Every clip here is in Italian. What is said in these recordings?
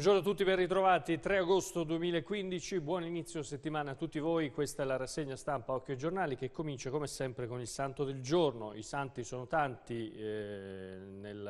Buongiorno a tutti, ben ritrovati. 3 agosto 2015, buon inizio settimana a tutti voi. Questa è la rassegna stampa Occhio ai Giornali che comincia come sempre con il santo del giorno. I santi sono tanti eh, nel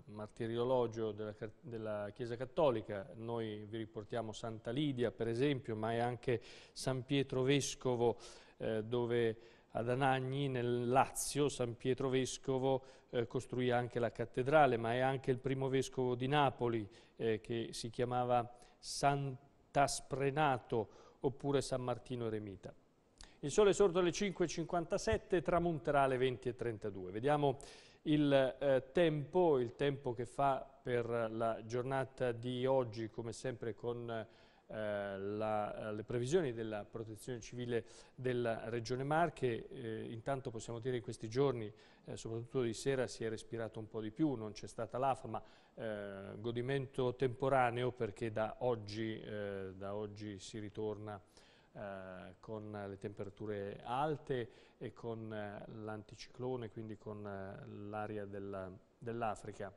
eh, martiriologio della, della, Chiesa Cattolica. Noi vi riportiamo Santa Lidia, per esempio, ma è anche San Pietro Vescovo eh, dove ad Anagni nel Lazio, San Pietro Vescovo eh, costruì anche la cattedrale, ma è anche il primo vescovo di Napoli eh, che si chiamava Sant'Asprenato oppure San Martino Eremita. Il sole è sorto alle 5.57, tramonterà alle 20.32. Vediamo il eh, tempo, il tempo che fa per la giornata di oggi, come sempre con eh, eh, la, eh, le previsioni della protezione civile della Regione Marche. Eh, intanto possiamo dire che in questi giorni, eh, soprattutto di sera, si è respirato un po' di più, non c'è stata l'afa, ma eh, godimento temporaneo perché da oggi, eh, da oggi si ritorna con le temperature alte e con l'anticiclone, quindi con l'aria dell'Africa. Dell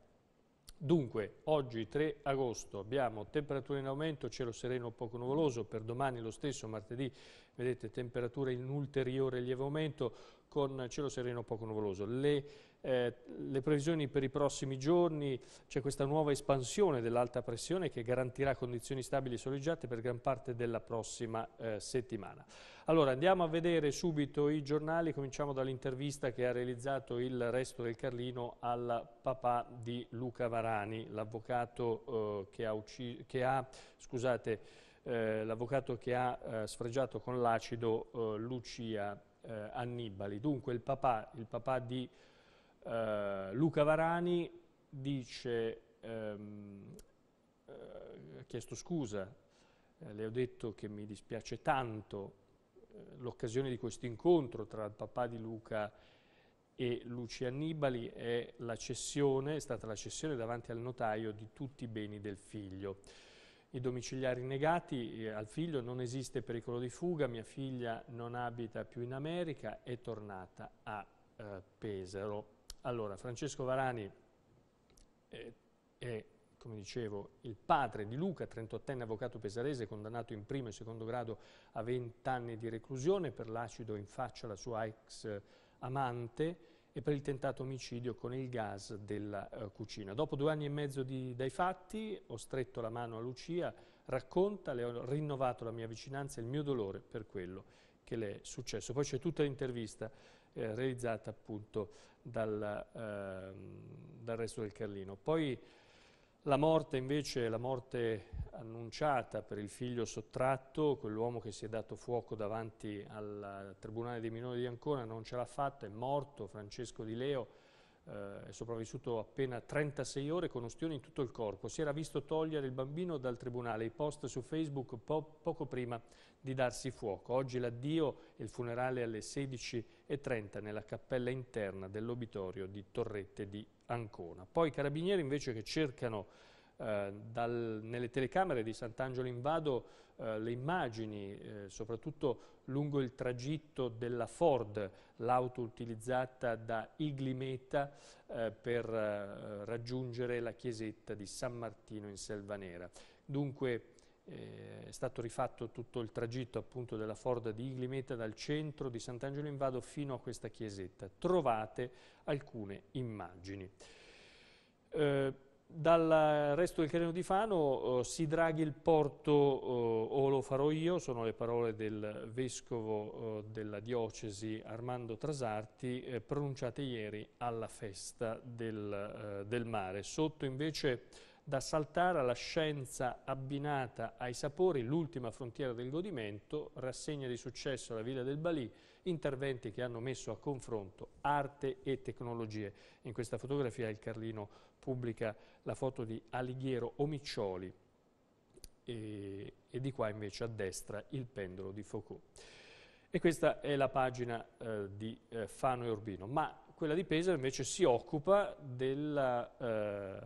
Dunque, oggi 3 agosto abbiamo temperature in aumento, cielo sereno poco nuvoloso, per domani lo stesso, martedì vedete temperature in ulteriore lieve aumento, con cielo sereno poco nuvoloso. Le, eh, le previsioni per i prossimi giorni, c'è questa nuova espansione dell'alta pressione che garantirà condizioni stabili e soleggiate per gran parte della prossima eh, settimana. Allora andiamo a vedere subito i giornali, cominciamo dall'intervista che ha realizzato il resto del Carlino al papà di Luca Varani, l'avvocato eh, che ha, che ha scusate, eh, l'avvocato che ha eh, sfregiato con l'acido eh, Lucia Varani eh, Annibali. Dunque il papà, il papà di eh, Luca Varani dice, ehm, eh, ha chiesto scusa, eh, le ho detto che mi dispiace tanto eh, l'occasione di questo incontro tra il papà di Luca e Luci Annibali è, la cessione, è stata la cessione davanti al notaio di tutti i beni del figlio i domiciliari negati eh, al figlio, non esiste pericolo di fuga, mia figlia non abita più in America, è tornata a eh, Pesaro. Allora, Francesco Varani eh, è, come dicevo, il padre di Luca, 38enne avvocato pesarese, condannato in primo e secondo grado a 20 anni di reclusione per l'acido in faccia alla sua ex eh, amante, e per il tentato omicidio con il gas della eh, cucina. Dopo due anni e mezzo di, dai fatti ho stretto la mano a Lucia, racconta, le ho rinnovato la mia vicinanza e il mio dolore per quello che le è successo. Poi c'è tutta l'intervista eh, realizzata appunto dal, eh, dal resto del Carlino. Poi la morte invece, la morte annunciata per il figlio sottratto, quell'uomo che si è dato fuoco davanti al Tribunale dei minori di Ancona, non ce l'ha fatta, è morto Francesco Di Leo, eh, è sopravvissuto appena 36 ore con ustioni in tutto il corpo. Si era visto togliere il bambino dal Tribunale, i post su Facebook po poco prima di darsi fuoco. Oggi l'addio e il funerale alle 16 e 30 nella cappella interna dell'obitorio di Torrette di Ancona. Poi i carabinieri invece che cercano eh, dal, nelle telecamere di Sant'Angelo in Vado eh, le immagini, eh, soprattutto lungo il tragitto della Ford, l'auto utilizzata da Iglimeta eh, per eh, raggiungere la chiesetta di San Martino in Selva Nera. Dunque eh, è stato rifatto tutto il tragitto appunto della Forda di Iglimeta dal centro di Sant'Angelo in Vado fino a questa chiesetta. Trovate alcune immagini. Eh, dal resto del Carino di Fano eh, si draghi il porto oh, o lo farò io, sono le parole del vescovo oh, della diocesi Armando Trasarti eh, pronunciate ieri alla festa del, eh, del mare. Sotto invece da saltare alla scienza abbinata ai sapori, l'ultima frontiera del godimento, rassegna di successo alla Villa del Balì, interventi che hanno messo a confronto arte e tecnologie. In questa fotografia il Carlino pubblica la foto di Alighiero Omiccioli e, e di qua invece a destra il pendolo di Foucault. E questa è la pagina eh, di eh, Fano e Urbino, ma quella di Pesaro invece si occupa della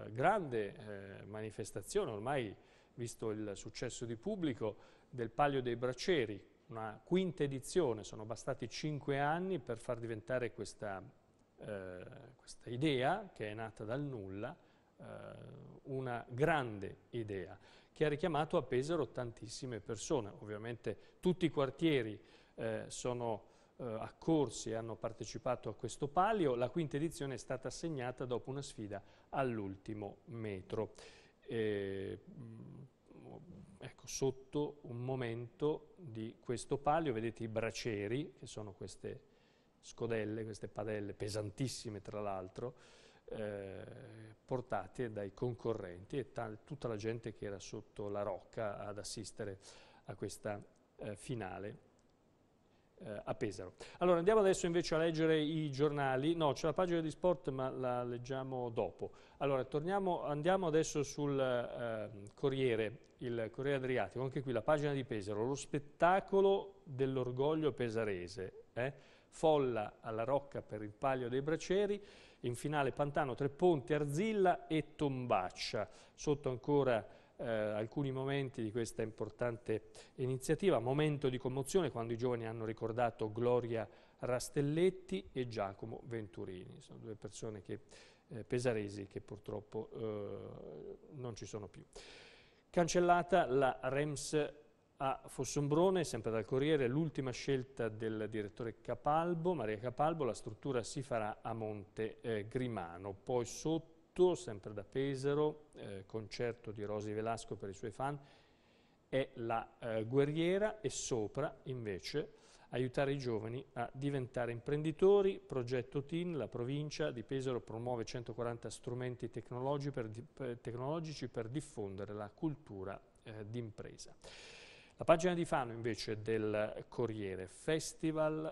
eh, grande eh, manifestazione, ormai visto il successo di pubblico, del Palio dei Braceri, una quinta edizione, sono bastati cinque anni per far diventare questa, eh, questa idea, che è nata dal nulla, eh, una grande idea che ha richiamato a Pesaro tantissime persone. Ovviamente tutti i quartieri eh, sono eh, accorsi e hanno partecipato a questo palio. La quinta edizione è stata assegnata dopo una sfida all'ultimo metro. E, mm, ecco, sotto un momento di questo palio vedete i braceri, che sono queste scodelle, queste padelle pesantissime tra l'altro, eh, portate dai concorrenti e tutta la gente che era sotto la rocca ad assistere a questa eh, finale eh, a Pesaro. Allora andiamo adesso invece a leggere i giornali, no c'è la pagina di sport ma la leggiamo dopo. Allora torniamo, andiamo adesso sul eh, Corriere, il Corriere Adriatico, anche qui la pagina di Pesaro, lo spettacolo dell'orgoglio pesarese. Eh? Folla alla Rocca per il palio dei Braceri, in finale Pantano, Tre Ponti, Arzilla e Tombaccia. Sotto ancora eh, alcuni momenti di questa importante iniziativa, momento di commozione quando i giovani hanno ricordato Gloria Rastelletti e Giacomo Venturini, sono due persone che, eh, pesaresi che purtroppo eh, non ci sono più. Cancellata la REMS a Fossombrone, sempre dal Corriere, l'ultima scelta del direttore Capalbo, Maria Capalbo, la struttura si farà a Monte eh, Grimano, poi sotto tutto, sempre da Pesaro, eh, concerto di Rosi Velasco per i suoi fan, è la eh, guerriera e sopra invece aiutare i giovani a diventare imprenditori. Progetto TIN, la provincia di Pesaro promuove 140 strumenti tecnologi per, tecnologici per diffondere la cultura eh, d'impresa. La pagina di Fano invece del Corriere, Festival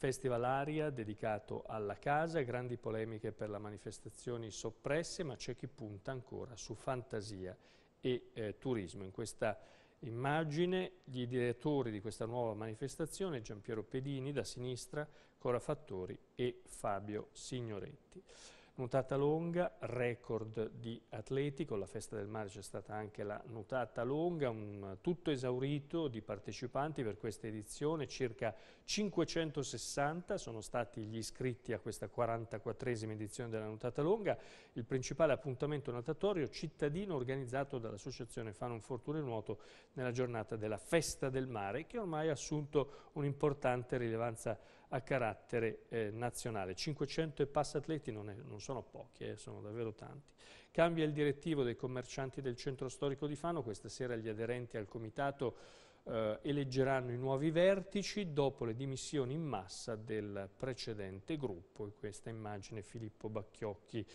Festival Aria dedicato alla casa, grandi polemiche per le manifestazioni soppresse, ma c'è chi punta ancora su fantasia e eh, turismo. In questa immagine gli direttori di questa nuova manifestazione, Giampiero Pedini da sinistra, Cora Fattori e Fabio Signoretti. Nutata longa, record di atleti, con la festa del mare c'è stata anche la nuotata longa, un tutto esaurito di partecipanti per questa edizione, circa 560 sono stati gli iscritti a questa 44esima edizione della nutata longa, il principale appuntamento natatorio cittadino organizzato dall'associazione Fanon Fortuna e Nuoto nella giornata della festa del mare, che ormai ha assunto un'importante rilevanza a carattere eh, nazionale. 500 e passa atleti non, è, non sono pochi, eh, sono davvero tanti. Cambia il direttivo dei commercianti del centro storico di Fano, questa sera gli aderenti al comitato eh, eleggeranno i nuovi vertici dopo le dimissioni in massa del precedente gruppo. In questa immagine Filippo Bacchiocchi,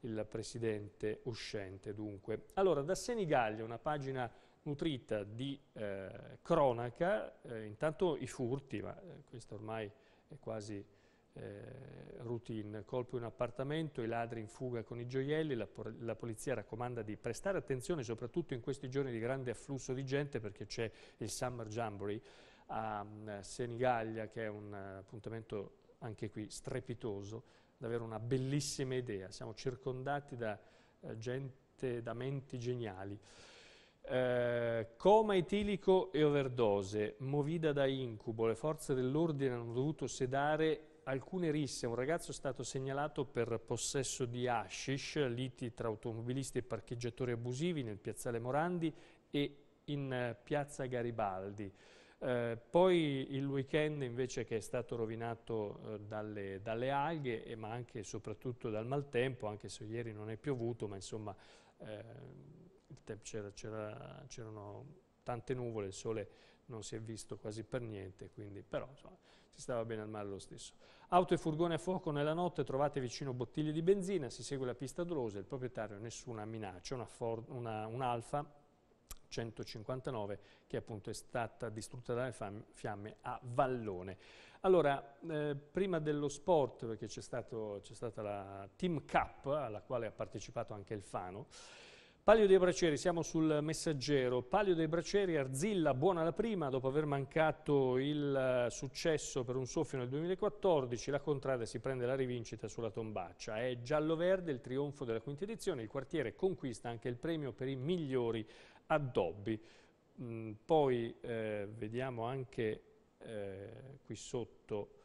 il presidente uscente dunque. Allora, da Senigallia, una pagina nutrita di eh, cronaca, eh, intanto i furti, ma eh, questo ormai è quasi eh, routine, colpo un appartamento, i ladri in fuga con i gioielli, la, la, polizia raccomanda di prestare attenzione soprattutto in questi giorni di grande afflusso di gente perché c'è il Summer Jamboree a mm, Senigallia che è un eh, appuntamento anche qui strepitoso, davvero una bellissima idea, siamo circondati da eh, gente, da menti geniali. Eh, coma etilico e overdose, movida da incubo, le forze dell'ordine hanno dovuto sedare alcune risse. Un ragazzo è stato segnalato per possesso di hashish, liti tra automobilisti e parcheggiatori abusivi nel piazzale Morandi e in eh, piazza Garibaldi. Eh, poi il weekend invece che è stato rovinato eh, dalle, dalle, alghe eh, ma anche e soprattutto dal maltempo, anche se ieri non è piovuto, ma insomma eh, c'erano tante nuvole, il sole non si è visto quasi per niente, quindi, però insomma, si stava bene al mare lo stesso. Auto e furgone a fuoco nella notte, trovate vicino bottiglie di benzina, si segue la pista dolosa, il proprietario nessuna minaccia, una, Ford, una, un 159 che appunto è stata distrutta dalle fiamme a Vallone. Allora, eh, prima dello sport, perché c'è stata la Team Cup alla quale ha partecipato anche il Fano, Palio dei Braceri, siamo sul messaggero. Palio dei Braceri, Arzilla, buona la prima, dopo aver mancato il eh, successo per un soffio nel 2014, la Contrada si prende la rivincita sulla tombaccia. È giallo-verde il trionfo della quinta edizione, il quartiere conquista anche il premio per i migliori addobbi. Mm, poi eh, vediamo anche eh, qui sotto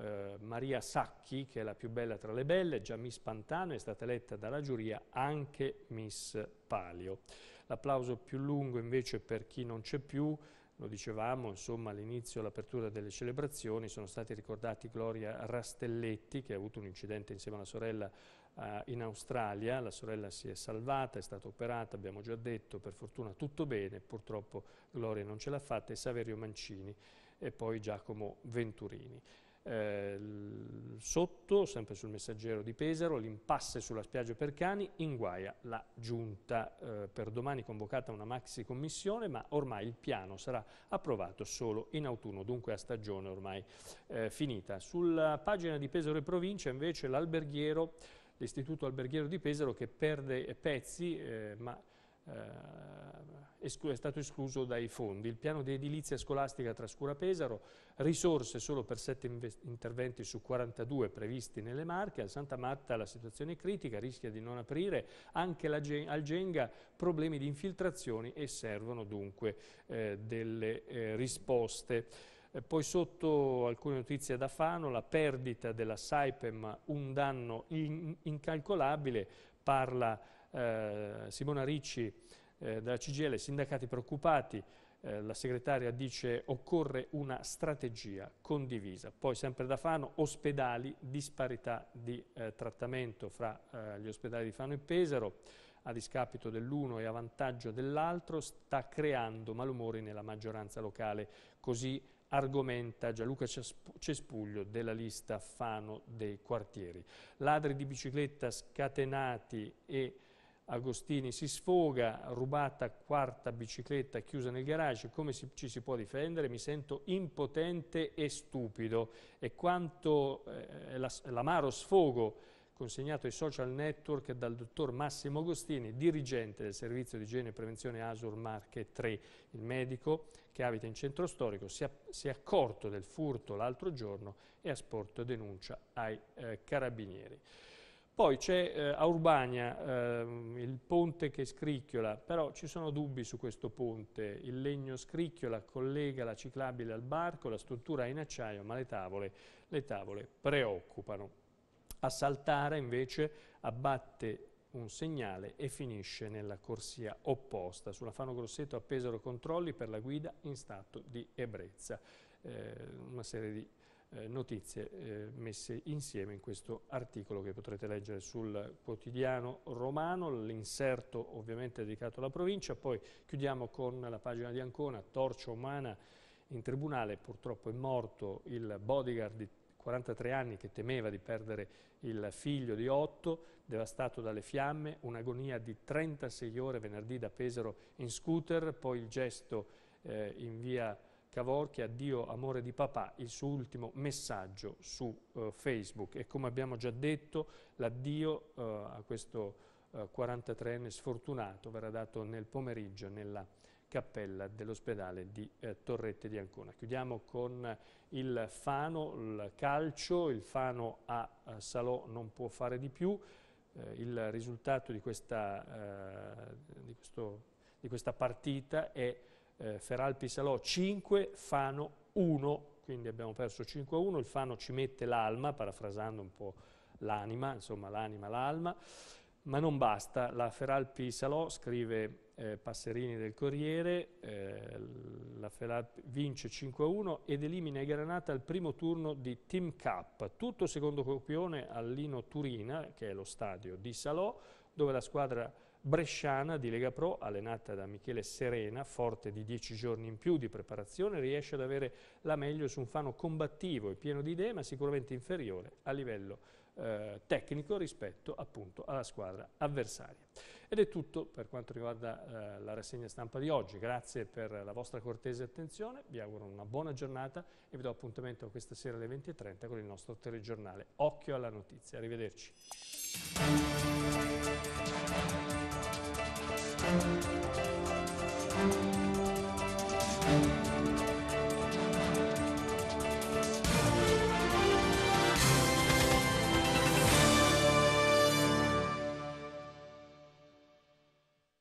eh, Maria Sacchi, che è la più bella tra le belle, già Miss Pantano, è stata eletta dalla giuria anche Miss Palio. L'applauso più lungo invece per chi non c'è più, lo dicevamo all'inizio all'apertura delle celebrazioni, sono stati ricordati Gloria Rastelletti che ha avuto un incidente insieme alla sorella eh, in Australia, la sorella si è salvata, è stata operata, abbiamo già detto, per fortuna tutto bene, purtroppo Gloria non ce l'ha fatta, e Saverio Mancini e poi Giacomo Venturini eh, sotto, sempre sul messaggero di Pesaro, l'impasse sulla spiaggia per cani, in guaia la giunta. Eh, per domani convocata una maxi commissione, ma ormai il piano sarà approvato solo in autunno, dunque a stagione ormai eh, finita. Sulla pagina di Pesaro e Provincia invece l'alberghiero, l'istituto alberghiero di Pesaro che perde pezzi, eh, ma eh, è stato escluso dai fondi. Il piano di edilizia scolastica trascura Pesaro, risorse solo per sette interventi su 42 previsti nelle Marche, a Santa Marta la situazione è critica, rischia di non aprire, anche al Genga problemi di infiltrazioni e servono dunque eh, delle eh, risposte. Eh, poi sotto alcune notizie da Fano, la perdita della Saipem, un danno in incalcolabile, parla eh, Simona Ricci eh, della CGL, sindacati preoccupati, eh, la segretaria dice occorre una strategia condivisa. Poi sempre da Fano, ospedali, disparità di eh, trattamento fra eh, gli ospedali di Fano e Pesaro, a discapito dell'uno e a vantaggio dell'altro, sta creando malumori nella maggioranza locale, così argomenta Gianluca Cespuglio della lista Fano dei quartieri. Ladri di bicicletta scatenati e Agostini si sfoga, rubata quarta bicicletta chiusa nel garage, come si, ci si può difendere? Mi sento impotente e stupido. E quanto eh, l'amaro sfogo consegnato ai social network dal dottor Massimo Agostini, dirigente del servizio di igiene e prevenzione Asur Marche 3. Il medico che abita in centro storico si, è accorto del furto l'altro giorno e ha sporto denuncia ai eh, carabinieri. Poi c'è eh, a Urbania eh, il ponte che scricchiola, però ci sono dubbi su questo ponte. Il legno scricchiola collega la ciclabile al barco, la struttura è in acciaio, ma le tavole, le tavole preoccupano. A saltare invece abbatte un segnale e finisce nella corsia opposta. Sulla Fano Grosseto appesero controlli per la guida in stato di ebbrezza. Eh, una serie di eh, notizie eh, messe insieme in questo articolo che potrete leggere sul quotidiano romano, l'inserto ovviamente dedicato alla provincia, poi chiudiamo con la pagina di Ancona, torcia umana in tribunale, purtroppo è morto il bodyguard di 43 anni che temeva di perdere il figlio di 8, devastato dalle fiamme, un'agonia di 36 ore venerdì da Pesaro in scooter, poi il gesto eh, in via Cavorchi, addio amore di papà, il suo ultimo messaggio su uh, Facebook. E come abbiamo già detto, l'addio uh, a questo uh, eh, 43enne sfortunato verrà dato nel pomeriggio nella cappella dell'ospedale di eh, Torrette di Ancona. Chiudiamo con il Fano, il calcio, il Fano a Salò non può fare di più, eh, il risultato di questa, di questo, di questa partita è eh, Feralpi Salò 5, Fano 1, quindi abbiamo perso 5 a 1, il Fano ci mette l'alma, parafrasando un po' l'anima, insomma l'anima, l'alma, ma non basta, la Feralpi Salò scrive eh, Passerini del Corriere, eh, la Feralpi vince 5 a 1 ed elimina i Granata al primo turno di Team Cup, tutto secondo copione all'Ino Turina, che è lo stadio di Salò, dove la squadra bresciana di Lega Pro, allenata da Michele Serena, forte di 10 giorni in più di preparazione, riesce ad avere la meglio su un fano combattivo e pieno di idee, ma sicuramente inferiore a livello eh, tecnico rispetto appunto alla squadra avversaria. Ed è tutto per quanto riguarda eh, la rassegna stampa di oggi, grazie per la vostra cortese attenzione, vi auguro una buona giornata e vi do appuntamento questa sera alle 20.30 con il nostro telegiornale Occhio alla notizia, arrivederci. Thank you.